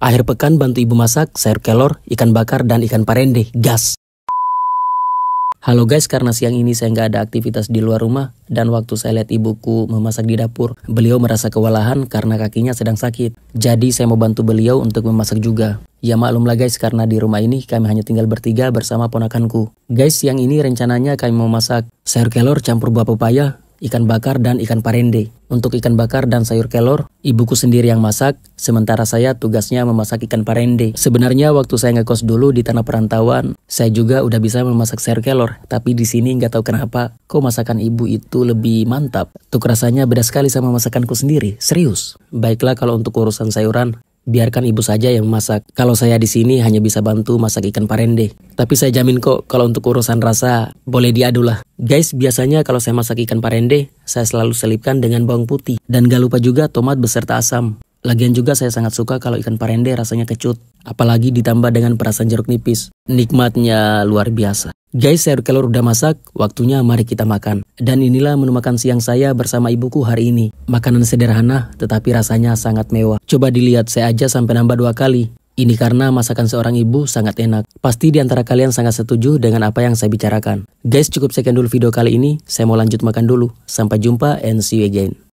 Akhir pekan bantu ibu masak sayur kelor, ikan bakar, dan ikan parende. Gas! Halo guys, karena siang ini saya nggak ada aktivitas di luar rumah dan waktu saya lihat ibuku memasak di dapur, beliau merasa kewalahan karena kakinya sedang sakit. Jadi saya mau bantu beliau untuk memasak juga. Ya maklumlah guys, karena di rumah ini kami hanya tinggal bertiga bersama ponakanku. Guys, siang ini rencananya kami mau masak sayur kelor campur buah pepaya, ikan bakar dan ikan parende. Untuk ikan bakar dan sayur kelor, ibuku sendiri yang masak, sementara saya tugasnya memasak ikan parende. Sebenarnya waktu saya ngekos dulu di tanah perantauan, saya juga udah bisa memasak sayur kelor, tapi di sini nggak tahu kenapa, kok masakan ibu itu lebih mantap. Tuh rasanya beda sekali sama masakanku sendiri, serius. Baiklah kalau untuk urusan sayuran, biarkan ibu saja yang masak. Kalau saya di sini hanya bisa bantu masak ikan parende. Tapi saya jamin kok kalau untuk urusan rasa boleh diadu lah. Guys, biasanya kalau saya masak ikan parende, saya selalu selipkan dengan bawang putih. Dan gak lupa juga tomat beserta asam. Lagian juga saya sangat suka kalau ikan parende rasanya kecut, apalagi ditambah dengan perasan jeruk nipis. Nikmatnya luar biasa. Guys, sayur kelor udah masak, waktunya mari kita makan. Dan inilah menu makan siang saya bersama ibuku hari ini. Makanan sederhana, tetapi rasanya sangat mewah. Coba dilihat, saya aja sampai nambah dua kali. Ini karena masakan seorang ibu sangat enak. Pasti di antara kalian sangat setuju dengan apa yang saya bicarakan. Guys, cukup sekian dulu video kali ini. Saya mau lanjut makan dulu. Sampai jumpa and see you again.